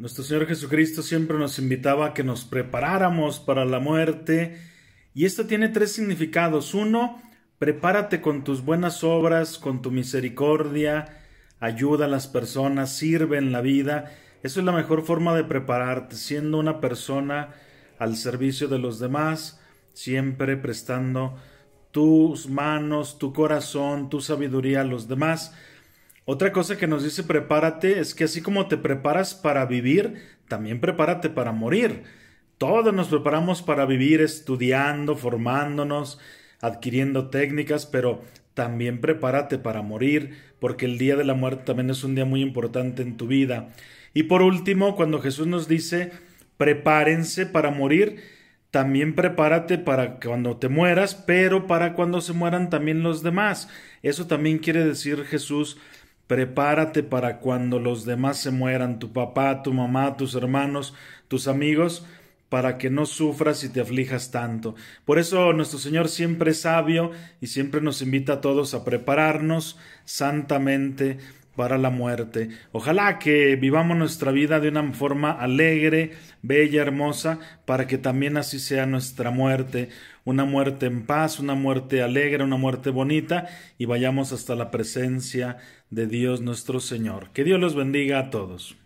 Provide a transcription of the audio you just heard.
Nuestro Señor Jesucristo siempre nos invitaba a que nos preparáramos para la muerte y esto tiene tres significados. Uno, prepárate con tus buenas obras, con tu misericordia, ayuda a las personas, sirve en la vida. Eso es la mejor forma de prepararte, siendo una persona al servicio de los demás, siempre prestando tus manos, tu corazón, tu sabiduría a los demás. Otra cosa que nos dice prepárate es que así como te preparas para vivir, también prepárate para morir. Todos nos preparamos para vivir estudiando, formándonos, adquiriendo técnicas, pero también prepárate para morir, porque el día de la muerte también es un día muy importante en tu vida. Y por último, cuando Jesús nos dice, prepárense para morir, también prepárate para cuando te mueras, pero para cuando se mueran también los demás. Eso también quiere decir Jesús Prepárate para cuando los demás se mueran, tu papá, tu mamá, tus hermanos, tus amigos, para que no sufras y te aflijas tanto. Por eso nuestro Señor siempre es sabio y siempre nos invita a todos a prepararnos santamente para la muerte. Ojalá que vivamos nuestra vida de una forma alegre, bella, hermosa, para que también así sea nuestra muerte, una muerte en paz, una muerte alegre, una muerte bonita, y vayamos hasta la presencia de Dios nuestro Señor. Que Dios los bendiga a todos.